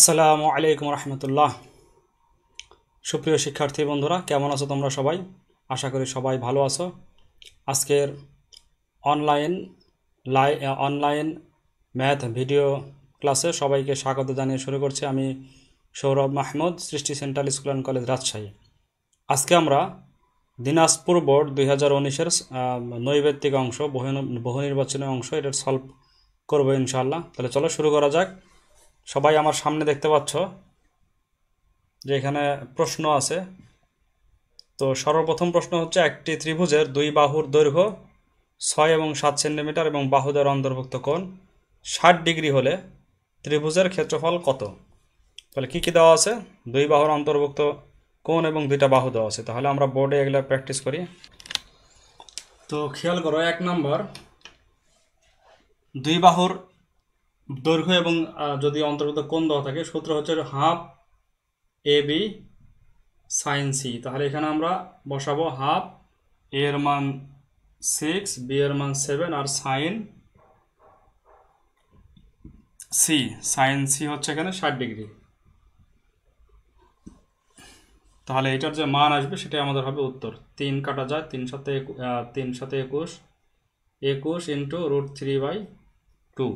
আসসালামু আলাইকুম রহমতুল্লাহ সুপ্রিয় শিক্ষার্থী বন্ধুরা কেমন আছো তোমরা সবাই আশা করি সবাই ভালো আছো আজকের অনলাইন লাই অনলাইন ম্যাথ ভিডিও ক্লাসে সবাইকে স্বাগত জানিয়ে শুরু করছি আমি Sourav Mahmud Srishti central school and college Rajshahi আজকে আমরা দিনাজপুর বোর্ড দুই হাজার উনিশের নৈবেত্তিক অংশ বহু বহুনির্বাচনী অংশ এটার সলভ করবো ইনশাল্লাহ তাহলে চলো শুরু করা যাক সবাই আমার সামনে দেখতে পাচ্ছ যে এখানে প্রশ্ন আছে তো সর্বপ্রথম প্রশ্ন হচ্ছে একটি ত্রিভুজের দুই বাহুর দৈর্ঘ্য ছয় এবং সাত সেন্টিমিটার এবং বাহুদের অন্তর্ভুক্ত কোণ ষাট ডিগ্রি হলে ত্রিভুজের ক্ষেত্রফল কত তাহলে কী কী দেওয়া আছে দুই বাহুর অন্তর্ভুক্ত কোণ এবং দুইটা বাহু দেওয়া আছে তাহলে আমরা বোর্ডে এগুলো প্র্যাকটিস করি তো খেয়াল করো এক নম্বর দুই বাহুর দৈর্ঘ্য এবং যদি অন্তর্গত কোণ দেওয়া থাকে সূত্র হচ্ছে half A B sine C তাহলে এখানে আমরা বসাবো হাফ এর মান সিক্স বি এর মান সেভেন আর সাইন সি সাইন সি হচ্ছে এখানে ষাট ডিগ্রি তাহলে এটার যে মান আসবে সেটাই আমাদের হবে উত্তর তিন কাটা যায় তিন সাথে তিন সাথে একুশ একুশ into root three by two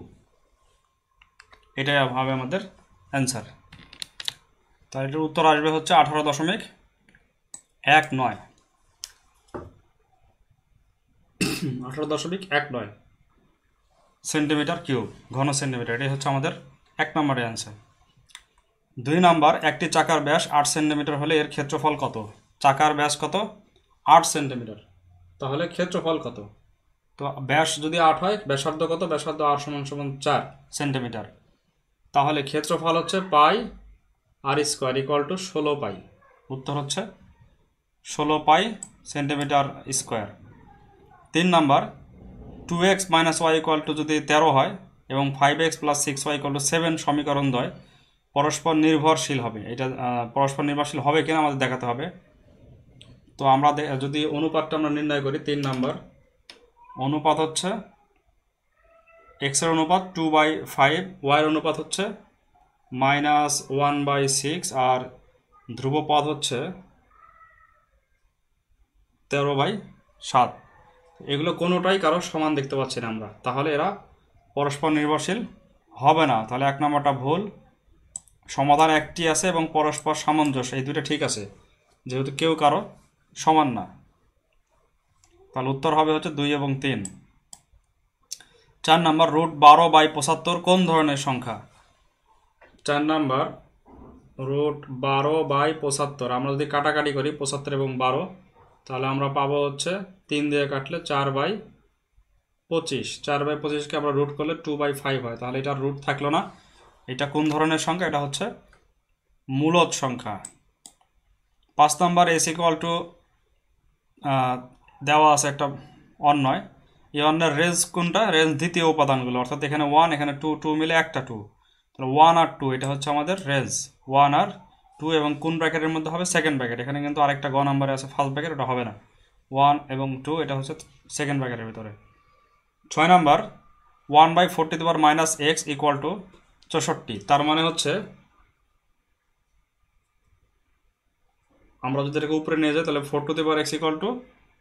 এটাই হবে আমাদের অ্যান্সার তাহলে এটার উত্তর আসবে হচ্ছে আঠারো দশমিক এক নয় আঠারো দশমিক এক নয় সেন্টিমিটার কিউব ঘন সেন্টিমিটার এটাই হচ্ছে আমাদের এক নম্বরের অ্যান্সার দুই নাম্বার একটি চাকার ব্যাস আট সেন্টিমিটার হলে এর ক্ষেত্রফল কত চাকার ব্যাস কত আট সেন্টিমিটার তাহলে ক্ষেত্রফল কত তো ব্যাস যদি আট হয় ব্যাসার্ধ কত ব্যাসার্ধ আট সমান সমান চার সেন্টিমিটার তাহলে ক্ষেত্রফল হচ্ছে pi R square equal to ষোলো পাই উত্তর হচ্ছে ষোলো পাই সেন্টিমিটার স্কোয়ার তিন number two X minus Y equal to যদি তেরো হয় এবং five X plus six Y equal to seven সমীকরণ দ্বয় পরস্পর নির্ভরশীল হবে এটা পরস্পর নির্ভরশীল হবে কিনা আমাদের দেখাতে হবে তো আমরা যদি অনুপাতটা আমরা নির্ণয় করি তিন নাম্বার অনুপাত হচ্ছে এক্সের অনুপাত টু বাই ফাইভ ওয়াইয়ের অনুপাত হচ্ছে মাইনাস ওয়ান বাই সিক্স আর ধ্রুবপদ হচ্ছে তেরো বাই সাত এগুলো কোনোটাই কারো সমান দেখতে পাচ্ছি না আমরা তাহলে এরা পরস্পর নির্ভরশীল হবে না তাহলে এক নম্বরটা ভুল সমাধান একটি আছে এবং পরস্পর সামঞ্জস্য এই দুটো ঠিক আছে যেহেতু কেউ কারো সমান না তাহলে উত্তর হবে হচ্ছে দুই এবং তিন চার নাম্বার রুট বারো বাই পঁচাত্তর কোন ধরনের সংখ্যা চার নাম্বার রুট বারো বাই পঁচাত্তর আমরা যদি কাটাকাটি করি পঁচাত্তর এবং বারো তাহলে আমরা পাবো হচ্ছে তিন দিয়ে কাটলে চার বাই পঁচিশ চার বাই পঁচিশকে আমরা রুট করলে টু বাই ফাইভ হয় তাহলে এটা রুট থাকলো না এটা কোন ধরনের সংখ্যা এটা হচ্ছে মূলত সংখ্যা পাঁচ নাম্বার এসিকল টু দেওয়া আছে একটা অন্যয় ওয়ানের রেঞ্জ কোনটা রেঞ্জ দ্বিতীয় উপাদানগুলো অর্থাৎ এখানে ওয়ান এখানে টু টু মিলে একটা টু তাহলে ওয়ান আর টু এটা হচ্ছে আমাদের রেঞ্জ ওয়ান আর টু এবং কোন ব্র্যাকেটের মধ্যে হবে সেকেন্ড ব্র্যাকেট এখানে কিন্তু আরেকটা গ নাম্বারে আছে ফার্স্ট ব্র্যাকেট ওটা হবে না ওয়ান এবং টু এটা হচ্ছে সেকেন্ড ব্র্যাকেটের ভিতরে ছয় নাম্বার ওয়ান বাই ফোরটি দেওয়ার মাইনাস এক্স ইকুয়াল টু চৌষট্টি তার মানে হচ্ছে আমরা যদি এটাকে উপরে নিয়ে যাই তাহলে four to the X equal to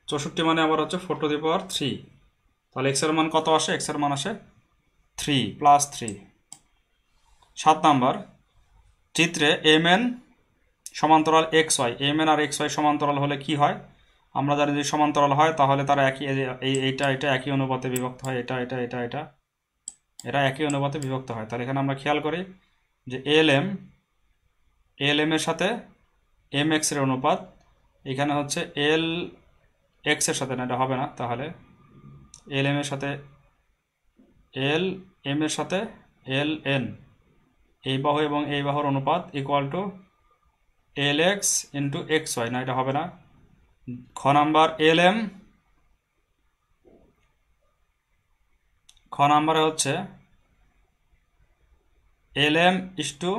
চৌষট্টি মানে আবার হচ্ছে ফোর টু দি থ্রি তাহলে এক্সের মান কত আসে এক্সের মান আসে থ্রি প্লাস থ্রি সাত নাম্বার চিত্রে এম এন সমান্তরাল এক্স ওয়াই এম এন আর এক্স ওয়াই সমান্তরাল হলে কি হয় আমরা জানি যদি সমান্তরাল হয় তাহলে তারা একই এইটা এটা একই অনুপাতে বিভক্ত হয় এটা এটা এটা এটা এরা একই অনুপাতে বিভক্ত হয় তাহলে এখানে আমরা খেয়াল করি যে এল এম এল এম এর সাথে এম এক্সের অনুপাত এখানে হচ্ছে এল এক্সের সাথে না এটা হবে না তাহলে এল এম এর সাথে এল এম এর সাথে এল এন এই বাহু এবং এই বাহুর অনুপাত equal to L X into X Y না এটা হবে না খ নাম্বার এল এম খ নাম্বারে হচ্ছে L M is to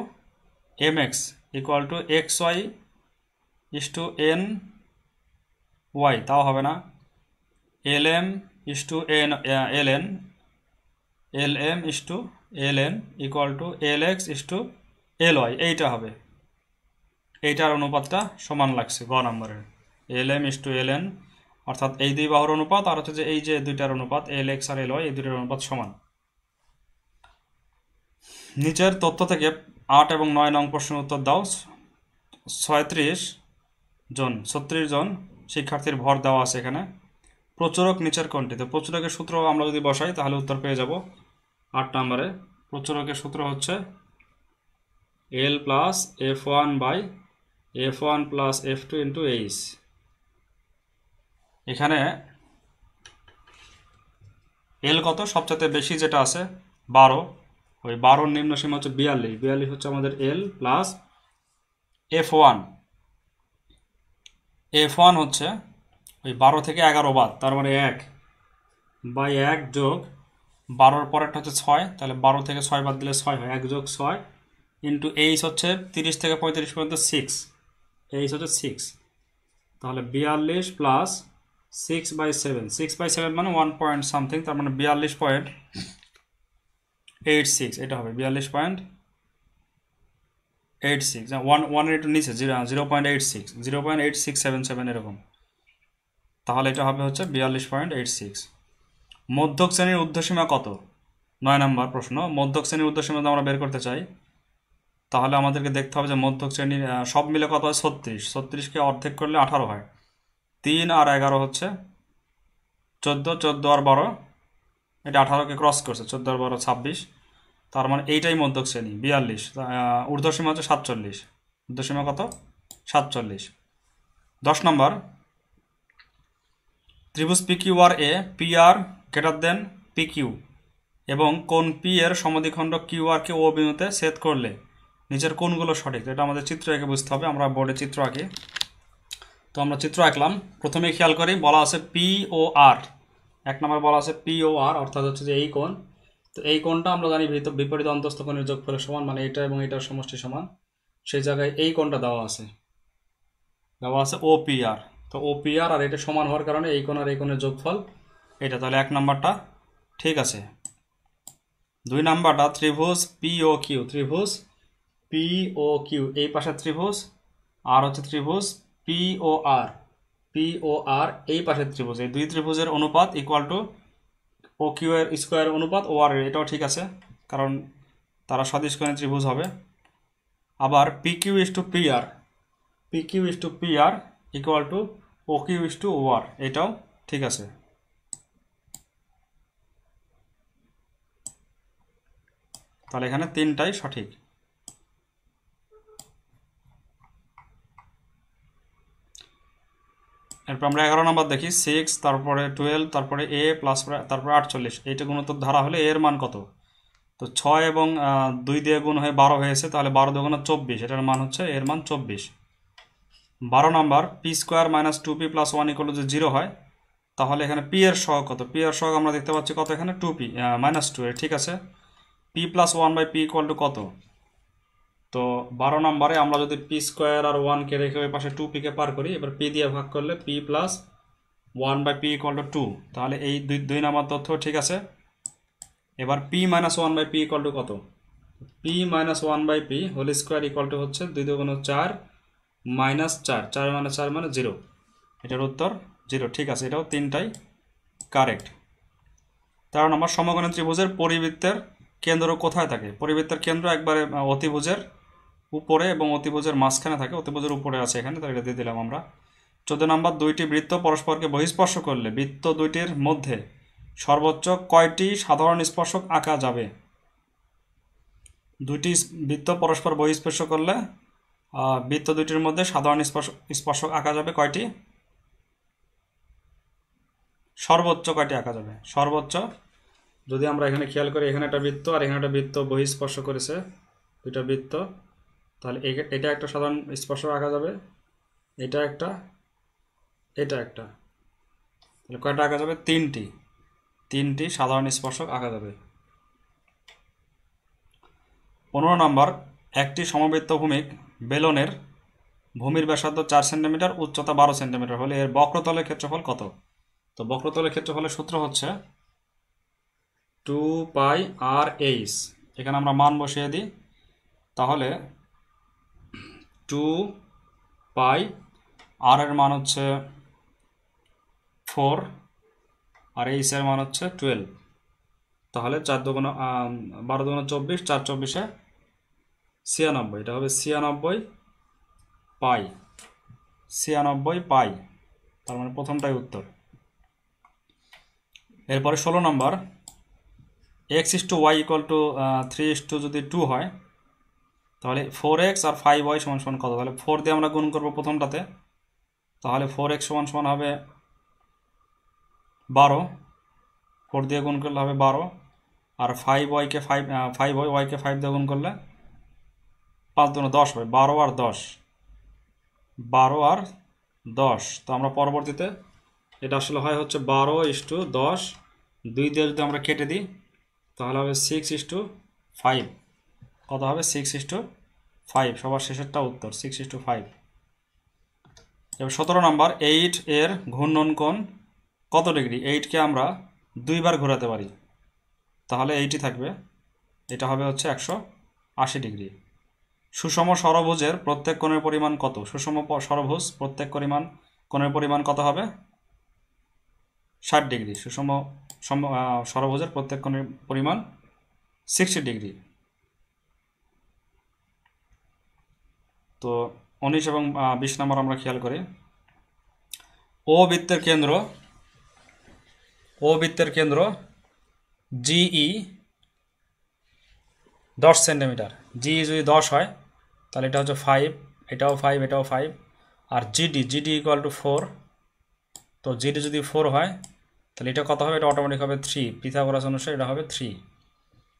M X equal to X Y is to N Y তাও হবে না L M is to N L N L M is to L N equal to L X is to L Y এইটা হবে এইটার অনুপাতটা সমান লাগছে গ নম্বরের L M is to L N অর্থাৎ এই দুই বাহুর অনুপাত আর হচ্ছে যে এই যে দুইটার অনুপাত এল এক্স আর এল ওয়াই এই দুইটার অনুপাত সমান নিচের তথ্য থেকে আট এবং নয় নং প্রশ্নের উত্তর দাও ছয়ত্রিশ জন ছত্রিশ জন শিক্ষার্থীর ভর দেওয়া আছে এখানে প্রচুরক নিচের কোনটি তো প্রচুরকের সূত্র আমরা যদি বসাই তাহলে উত্তর পেয়ে যাব আট নম্বরে প্রচুরকের সূত্র হচ্ছে L plus F one by F one plus F two into H এখানে এল কত সবচেয়ে বেশি যেটা আছে বারো ওই বারোর নিম্ন সীমা হচ্ছে বিয়াল্লিশ বিয়াল্লিশ হচ্ছে আমাদের L plus F one F one হচ্ছে ওই বারো থেকে এগারো বাদ তার মানে এক বাই এক যোগ বারোর পরেরটা হচ্ছে ছয় তাহলে বারো থেকে ছয় বাদ দিলে ছয় হয় এক যোগ ছয় ইন্টু এইচ হচ্ছে তিরিশ থেকে পঁয়ত্রিশ পর্যন্ত সিক্স এইচ হচ্ছে সিক্স তাহলে বিয়াল্লিশ plus six by seven six by seven মানে ওয়ান পয়েন্ট সামথিং তার মানে বিয়াল্লিশ পয়েন্ট এইট সিক্স এটা হবে বিয়াল্লিশ point eight six one one eight নিচে zero zero point eight six zero point eight six seven seven এরকম তাহলে এটা হবে হচ্ছে বিয়াল্লিশ পয়েন্ট এইট সিক্স মধ্যক শ্রেণীর উর্ধ্বসীমা কত নয় নম্বর প্রশ্ন মধ্যক শ্রেণীর উর্ধ্বসীমা আমরা বের করতে চাই তাহলে আমাদেরকে দেখতে হবে যে মধ্যক শ্রেণীর সব মিলে কত হয় ছত্রিশ ছত্রিশকে অর্ধেক করলে আঠারো হয় তিন আর এগারো হচ্ছে চোদ্দো চোদ্দো আর বারো এটা আঠারোকে ক্রস করছে চোদ্দো আর বারো ছাব্বিশ তার মানে এইটাই মধ্যক শ্রেণী বিয়াল্লিশ ঊর্ধ্বসীমা হচ্ছে সাতচল্লিশ ঊর্ধ্বসীমা কত সাতচল্লিশ দশ নম্বর ত্রিভুজ পি কিউ আর এ P R greater than P Q এবং কোন পি এর সমধিখণ্ড কিউ আর কে ও বিন্দুতে সেট করলে নিচের কোনগুলো সঠিক এটা আমাদের চিত্র এঁকে বুঝতে হবে আমরা বোর্ডে চিত্র আঁকি তো আমরা চিত্র আঁকলাম প্রথমে খেয়াল করি বলা আছে পি ও আর এক নম্বর বলা আছে পি ও আর অর্থাৎ হচ্ছে যে এই কোণ তো এই কোণটা আমরা জানি বিপরীত অন্তস্থ কোণের যোগফলের সমান মানে এটা এবং এটার সমষ্টি সমান সেই জায়গায় এই কোণটা দেওয়া আছে দেওয়া আছে ও পি আর তো ও পি আর আর এটা সমান হওয়ার কারণে এই কোণ আর এই কোণের যোগফল এটা তাহলে এক নাম্বারটা ঠিক আছে দুই নাম্বারটা ত্রিভুজ পি ও কিউ ত্রিভুজ পি ও কিউ এই পাশে ত্রিভুজ আর হচ্ছে ত্রিভুজ পি ও আর পি ও আর এই পাশের ত্রিভুজ এই দুই ত্রিভুজের অনুপাত ইকুয়াল টু ও কিউ এর স্কোয়ার অনুপাত ও আর এটাও ঠিক আছে কারণ তারা সদৃশ কোণে ত্রিভুজ হবে আবার P Q is to P R P Q is to P R equal to O Q is to O R এটাও ঠিক আছে তাহলে এখানে তিনটাই সঠিক এরপর আমরা এগারো নম্বর দেখি সিক্স তারপরে টুয়েলভ তারপরে এ প্লাস তারপরে আটচল্লিশ এইটা গুণোত্তর ধারা হলে এর মান কত তো ছয় এবং দুই দিয়ে গুণ হয়ে বারো হয়েছে তাহলে বারো গুণ চব্বিশ এটার মান হচ্ছে এর মান চব্বিশ বারো number P square minus two P plus one equal যে জিরো হয় তাহলে এখানে পি এর সহ কত পি এর সহ আমরা দেখতে পাচ্ছি কত এখানে টু পি মাইনাস টু ঠিক আছে P plus one by P equal to কত তো বারো নাম্বারে আমরা যদি পি স্কোয়ার আর ওয়ানকে রেখে ওই পাশে টু পিকে পার করি এবার পি দিয়ে ভাগ করলে P plus one by P equal to two তাহলে এই দুই দুই নাম্বার তথ্য ঠিক আছে এবার P minus one by P equal to কত P minus one by P whole square equal to হচ্ছে দুই দুগুণ চার মাইনাস চার চার মানে চার মানে জিরো এটার উত্তর জিরো ঠিক আছে এটাও তিনটাই কারেক্ট মানে কারণ আমার সমগণ ত্রিভুজের পরিবৃত্তের কেন্দ্র কোথায় থাকে পরিবৃত্তের কেন্দ্র একবারে অতিভুজের উপরে এবং অতিভুজের মাঝখানে থাকে অতিভুজের উপরে আছে এখানে তাহলে দিয়ে দিলাম আমরা চোদ্দ নম্বর দুইটি বৃত্ত পরস্পরকে বহিস্পর্শ করলে বৃত্ত দুইটির মধ্যে সর্বোচ্চ কয়টি সাধারণ স্পর্শক আঁকা যাবে দুটি বৃত্ত পরস্পর বহিস্পর্শ করলে বৃত্ত দুটির মধ্যে সাধারণ স্পর্শক আঁকা যাবে কয়টি সর্বোচ্চ কয়টি আঁকা যাবে সর্বোচ্চ যদি আমরা এখানে খেয়াল করি এখানে একটা বৃত্ত আর এখানে একটা বৃত্ত বহিঃস্পর্শ করেছে দুইটা বৃত্ত তাহলে এটা একটা সাধারণ স্পর্শক আঁকা যাবে এটা একটা এটা একটা তাহলে কয়টা আঁকা যাবে তিনটি তিনটি সাধারণ স্পর্শক আঁকা যাবে পনেরো নম্বর একটি সমবৃত্ত ভূমিক বেলনের ভূমির ব্যাসার্ধ চার সেন্টিমিটার উচ্চতা বারো সেন্টিমিটার হলে এর বক্রতলের ক্ষেত্রফল কত তো বক্রতলের ক্ষেত্রফলের সূত্র হচ্ছে টু পাই আর এইস এখানে আমরা মান বসিয়ে দিই তাহলে টু পাই আর এর মান হচ্ছে ফোর আর এইস এর মান হচ্ছে টুয়েলভ তাহলে চার দুগুণ বারো দুগুণ চব্বিশ চার চব্বিশে ছিয়ানব্বই এটা হবে ছিয়ানব্বই পাই ছিয়ানব্বই পাই তার মানে প্রথমটাই উত্তর এরপরে ষোলো নম্বর X is to Y equal to three is to যদি টু হয় তাহলে ফোর এক্স আর ফাইভ ওয়াই সমান সমান কত তাহলে ফোর দিয়ে আমরা গুণ করবো প্রথমটাতে তাহলে ফোর এক্স সমান সমান হবে বারো ফোর দিয়ে গুণ করলে হবে বারো আর ফাইভ ওয়াইকে ফাইভ ফাইভ ওয়াই ওয়াইকে ফাইভ দিয়ে গুণ করলে পাঁচ দুনে দশ হবে বারো আর দশ বারো আর দশ তো আমরা পরবর্তীতে এটা আসলে হয় হচ্ছে বারো টু দশ দুই দিয়ে যদি আমরা কেটে দিই তাহলে হবে সিক্স ইস টু ফাইভ কত হবে সিক্স ইস টু ফাইভ সবার শেষেরটা উত্তর সিক্স ইস টু ফাইভ এবার সতেরো নম্বর এইট এর ঘূর্ণন কোণ কত ডিগ্রি এইটকে আমরা দুইবার ঘোরাতে পারি তাহলে এইটি থাকবে এটা হবে হচ্ছে একশো আশি ডিগ্রি সুষম সরভুজের প্রত্যেক কোণের পরিমাণ কত সুষম সরভুজ প্রত্যেক পরিমাণ কোণের পরিমাণ কত হবে ষাট ডিগ্রি সুষম সরভুজের প্রত্যেক কোণের পরিমাণ সিক্সটি ডিগ্রি তো উনিশ এবং বিশ নম্বর আমরা খেয়াল করি ও বৃত্তের কেন্দ্র ও বৃত্তের কেন্দ্র জিই দশ সেন্টিমিটার জিই যদি দশ হয় তাহলে এটা হচ্ছে ফাইভ এটাও ফাইভ এটাও ফাইভ আর GD GD equal to four তো জিডি যদি ফোর হয় তাহলে এটা কত হবে এটা অটোমেটিক হবে থ্রি পিথাগোরাস অনুসারে এটা হবে থ্রি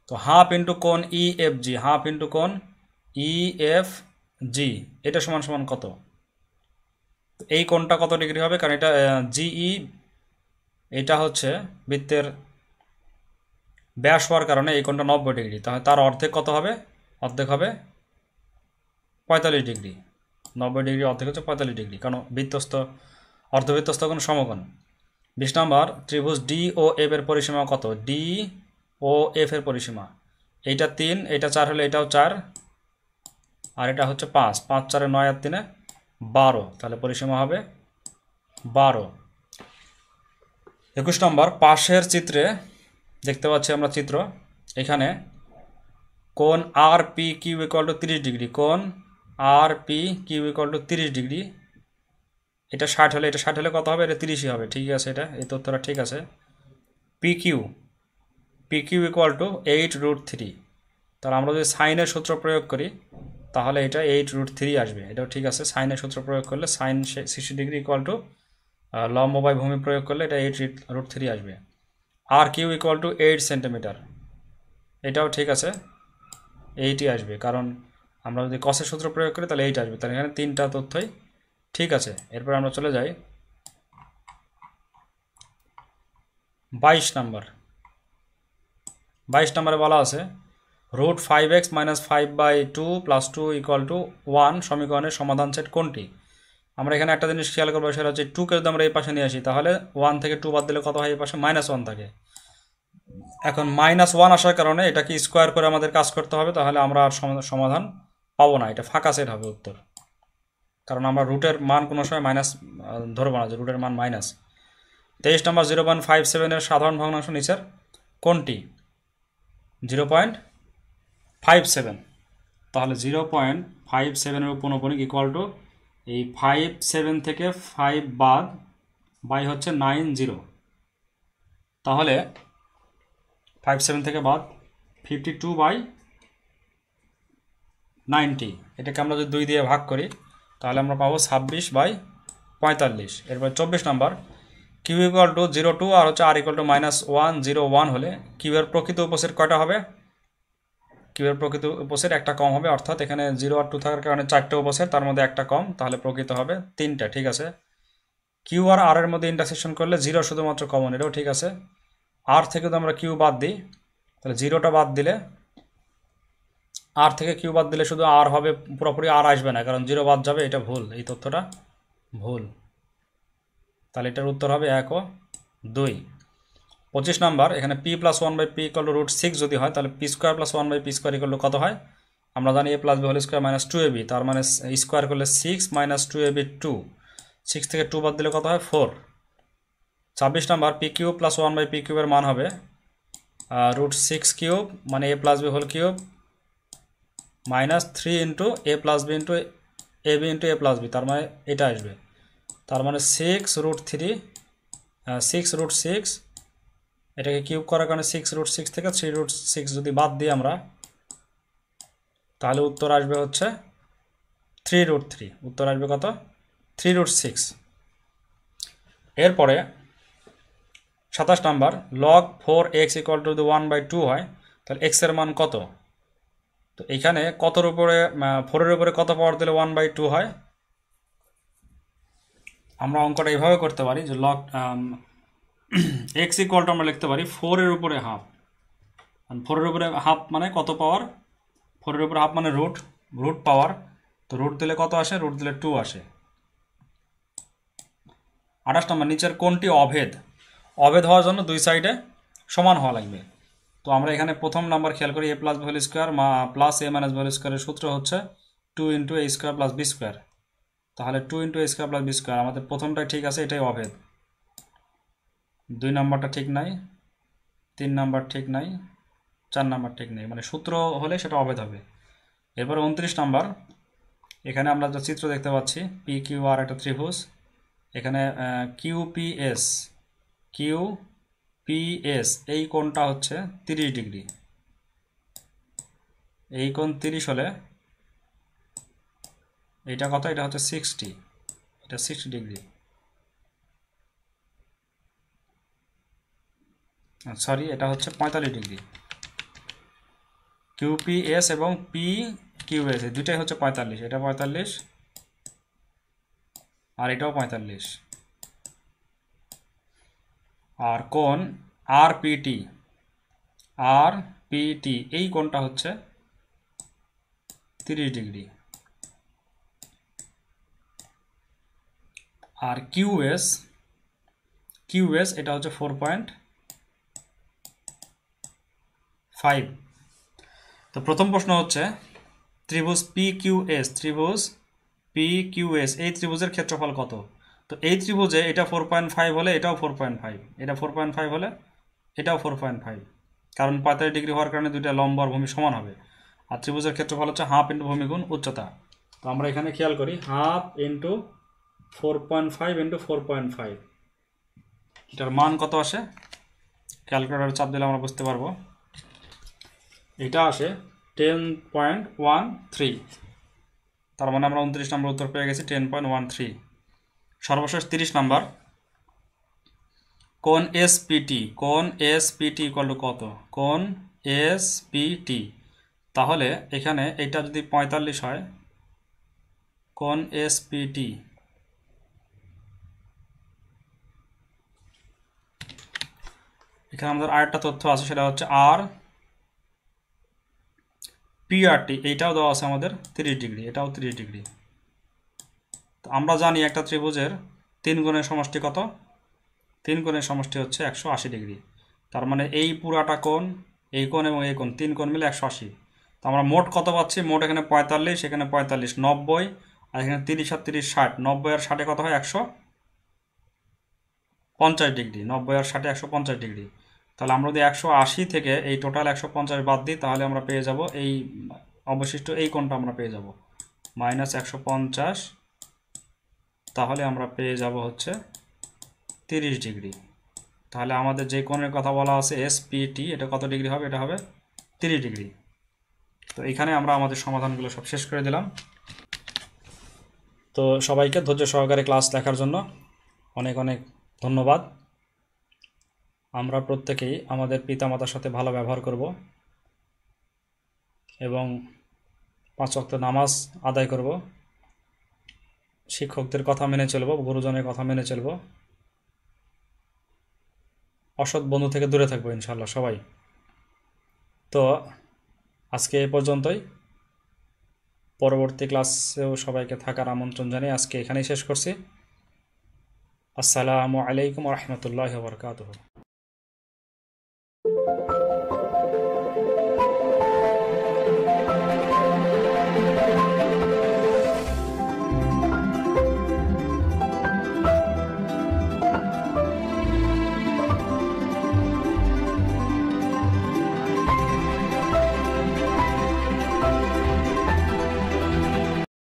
তো হাফ ইন্টু কোন E F G half into কোন ই এফ জি এটা সমান সমান কত এই কোনটা কত ডিগ্রি হবে কারণ এটা জিই e, এটা হচ্ছে বৃত্তের ব্যাস হওয়ার কারণে এই কোনটা নব্বই ডিগ্রি তাহলে তার অর্ধেক কত হবে অর্ধেক হবে পঁয়তাল্লিশ ডিগ্রি নব্বই ডিগ্রি অর্ধেক হচ্ছে পঁয়তাল্লিশ ডিগ্রি কারণ বৃত্তস্থ অর্ধবৃত্তস্থ কোন সমকোণ বিশ নম্বর ত্রিভুজ ডি ও এফ এর পরিসীমা কত ডি ও এফ এর পরিসীমা এইটা তিন এটা চার হলে এটাও চার আর এটা হচ্ছে পাঁচ পাঁচ চারে নয় আর তিনে বারো তাহলে পরিসীমা হবে বারো একুশ নম্বর পাশের চিত্রে দেখতে পাচ্ছি আমরা চিত্র এখানে কোন R P Q equal to তিরিশ ডিগ্রি কোন R P Q equal to তিরিশ ডিগ্রি এটা ষাট হলে এটা ষাট হলে কত হবে এটা তিরিশই হবে ঠিক আছে এটা এই তথ্যটা ঠিক আছে P Q P Q equal to eight root three তাহলে আমরা যদি সাইনের সূত্র প্রয়োগ করি তাহলে এটা এইট রুট থ্রি আসবে এটাও ঠিক আছে সাইনের সূত্র প্রয়োগ করলে sine sixty degree equal to লম্ব বাই ভূমি প্রয়োগ করলে এটা এইট রুট থ্রি আসবে R Q equal to eight centimetre এটাও ঠিক আছে এইটই আসবে কারণ আমরা যদি কসের সূত্র প্রয়োগ করি তাহলে এইট আসবে তাহলে এখানে তিনটা তথ্যই ঠিক আছে এরপর আমরা চলে যাই বাইশ নাম্বার বাইশ নাম্বারে বলা আছে root five X minus five by two plus two equal to one সমীকরণের সমাধান সেট কোনটি আমরা এখানে একটা জিনিস খেয়াল করবো সেটা হচ্ছে টুকে যদি আমরা এই পাশে নিয়ে আসি তাহলে ওয়ান থেকে টু বাদ দিলে কত হয় এই পাশে মাইনাস ওয়ান থাকে এখন মাইনাস ওয়ান আসার কারণে এটাকে স্কোয়ার করে আমাদের কাজ করতে হবে তাহলে আমরা আর সমাধান পাবো না এটা ফাঁকা সেট হবে উত্তর কারণ আমরা রুটের মান কোনো সময় মাইনাস ধরবো না যে রুটের মান মাইনাস তেইশ নম্বর জিরো পয়েন্ট ফাইভ সেভেনের সাধারণ ভগ্নাংশ নিচের কোনটি জিরো পয়েন্ট ফাইভ সেভেন তাহলে জিরো পয়েন্ট ফাইভ সেভেনের উপনপনিক ইকুয়াল টু এই ফাইভ সেভেন থেকে ফাইভ বাদ বাই হচ্ছে নাইন জিরো তাহলে ফাইভ সেভেন থেকে বাদ ফিফটি টু বাই নাইনটি এটাকে আমরা যদি দুই দিয়ে ভাগ করি তাহলে আমরা পাবো ছাব্বিশ বাই পঁয়তাল্লিশ এরপর চব্বিশ number Q equal to zero two আর হচ্ছে R equal to minus one zero one হলে কিউয়ের প্রকৃত উপসের কয়টা হবে কিউয়ের প্রকৃত উপসের একটা কম হবে অর্থাৎ এখানে জিরো আর টু থাকার কারণে চারটে উপসের তার মধ্যে একটা কম তাহলে প্রকৃত হবে তিনটা ঠিক আছে কিউ আর আর এর মধ্যে ইন্টারসেকশন করলে জিরো শুধুমাত্র কমন এটাও ঠিক আছে আর থেকে তো আমরা কিউ বাদ দিই তাহলে জিরোটা বাদ দিলে আর থেকে কিউ বাদ দিলে শুধু আর হবে পুরোপুরি আর আসবে না কারণ জিরো বাদ যাবে এটা ভুল এই তথ্যটা ভুল তাহলে এটার উত্তর হবে এক ও দুই পঁচিশ নাম্বার এখানে P plus one by P equal root six যদি হয় তাহলে P square plus one by P square equal কত হয় আমরা জানি A plus B whole square minus two A B তার মানে স্কোয়ার করলে six minus two A B two six থেকে টু বাদ দিলে কত হয় ফোর ছাব্বিশ number P cube plus one by P কিউবের মান হবে রুট সিক্স কিউব মানে এ plus B whole cube minus three into A plus B into A B into A plus B তার মানে এটা আসবে তার মানে six root three six root six এটাকে কিউব করার কারণে সিক্স রুট সিক্স থেকে থ্রি রুট সিক্স যদি বাদ দিই আমরা তাহলে উত্তর আসবে হচ্ছে থ্রি রুট থ্রি উত্তর আসবে কত থ্রি রুট সিক্স এরপরে সাতাশ number log four X equal to the one by two হয় তাহলে এক্সের মান কত তো এখানে কতর উপরে ফোরের উপরে কত পাওয়ার দিলে ওয়ান বাই টু হয় আমরা অঙ্কটা এইভাবে করতে পারি যে লক এক্স ইকোয়ালটা আমরা লিখতে পারি ফোরের উপরে হাফ ফোরের উপরে হাফ মানে কত পাওয়ার ফোরের উপরে হাফ মানে রুট রুট পাওয়ার তো রুট দিলে কত আসে রুট দিলে টু আসে আঠাশ নম্বর নিচের কোনটি অভেদ অভেদ হওয়ার জন্য দুই সাইডে সমান হওয়া লাগবে তো আমরা এখানে প্রথম নাম্বার খেয়াল করি এ প্লাস ভ্যালু স্কোয়ার মা প্লাস এ মাইনাস ভ্যালু স্কোয়ারের সূত্র হচ্ছে two into A square plus B square তাহলে two into A square plus B square আমাদের প্রথমটা ঠিক আছে এটাই অভেদ দুই নাম্বারটা ঠিক নাই তিন নাম্বার ঠিক নাই চার নাম্বার ঠিক নেই মানে সূত্র হলে সেটা অভেদ হবে এরপর উনত্রিশ নাম্বার এখানে আমরা যে চিত্র দেখতে পাচ্ছি পি কিউ আর একটা ত্রিভুজ এখানে Q P S Q PS এই কোনটা হচ্ছে তিরিশ ডিগ্রি এই কোন তিরিশ হলে এটা কত এটা হচ্ছে সিক্সটি এটা সিক্সটি ডিগ্রি সরি এটা হচ্ছে পঁয়তাল্লিশ ডিগ্রি কিউপিএস এবং পি কিউএস দুইটাই হচ্ছে পঁয়তাল্লিশ এটা পঁয়তাল্লিশ আর এটাও পঁয়তাল্লিশ আর কোন আর পিটি আর পিটি এই কোনটা হচ্ছে তিরিশ ডিগ্রি আর কিউএস কিউএস এটা হচ্ছে ফোর পয়েন্ট ফাইভ তো প্রথম প্রশ্ন হচ্ছে ত্রিভুজ পি কিউএস ত্রিভুজ পি কিউএস এই ত্রিভুজের ক্ষেত্রফল কত তো এই ত্রিভুজে এটা ফোর পয়েন্ট ফাইভ হলে এটাও ফোর পয়েন্ট ফাইভ এটা ফোর পয়েন্ট ফাইভ হলে এটাও ফোর পয়েন্ট ফাইভ কারণ পঁয়তাল্লিশ ডিগ্রি হওয়ার কারণে দুইটা লম্বর ভূমি সমান হবে আর ত্রিভুজের ক্ষেত্রে ফল হচ্ছে হাফ ইন্টু ভূমিগুণ উচ্চতা তো আমরা এখানে খেয়াল করি half into four point five into four point five এটার মান কত আসে ক্যালকুলেটার চাপ দিলে আমরা বুঝতে পারবো এটা আসে টেন পয়েন্ট ওয়ান থ্রি তার মানে আমরা উনত্রিশ নম্বর উত্তর পেয়ে গেছি টেন পয়েন্ট ওয়ান থ্রি সর্বশেষ তিরিশ নাম্বার কোন এস পিটি কোন এস পিটি ইকুয়াল টু কত কোন এস পিটি তাহলে এখানে এটা যদি পঁয়তাল্লিশ হয় কোন এস পিটি এখানে আমাদের আরেকটা তথ্য আছে সেটা হচ্ছে আর পিআরটি এইটাও দেওয়া আছে আমাদের তিরিশ ডিগ্রি এটাও তিরিশ ডিগ্রি তো আমরা জানি একটা ত্রিভুজের তিন গুণের সমষ্টি কত তিন কোণের সমষ্টি হচ্ছে একশো আশি ডিগ্রি তার মানে এই পুরাটা কোণ এই কোণ এবং এই কোণ তিন কোণ মিলে একশো আশি তো আমরা মোট কত পাচ্ছি মোট এখানে পঁয়তাল্লিশ এখানে পঁয়তাল্লিশ নব্বই আর এখানে তিরিশ আর তিরিশ ষাট নব্বই আর ষাটে কত হয় একশো পঞ্চাশ ডিগ্রি নব্বই আর ষাটে একশো পঞ্চাশ ডিগ্রি তাহলে আমরা যদি একশো আশি থেকে এই টোটাল একশো পঞ্চাশ বাদ দিই তাহলে আমরা পেয়ে যাব এই অবশিষ্ট এই কোণটা আমরা পেয়ে যাব মাইনাস একশো পঞ্চাশ তাহলে আমরা পেয়ে যাব হচ্ছে 30 ডিগ্রি তাহলে আমাদের যে কোণের কথা বলা আছে টি এটা কত ডিগ্রি হবে এটা হবে 30 ডিগ্রি তো এখানে আমরা আমাদের সমাধানগুলো সব শেষ করে দিলাম তো সবাইকে ধৈর্য সহকারে ক্লাস দেখার জন্য অনেক অনেক ধন্যবাদ আমরা প্রত্যেকেই আমাদের পিতামাতার সাথে ভালো ব্যবহার করব এবং পাঁচ অক্ত নামাজ আদায় করব শিক্ষকদের কথা মেনে চলব গুরুজনের কথা মেনে চলব অসৎ বন্ধু থেকে দূরে থাকবো ইনশাল্লাহ সবাই তো আজকে এ পর্যন্তই পরবর্তী ক্লাসেও সবাইকে থাকার আমন্ত্রণ জানিয়ে আজকে এখানেই শেষ করছি আসসালামু আলাইকুম রহমতুল্লাহ বরকাত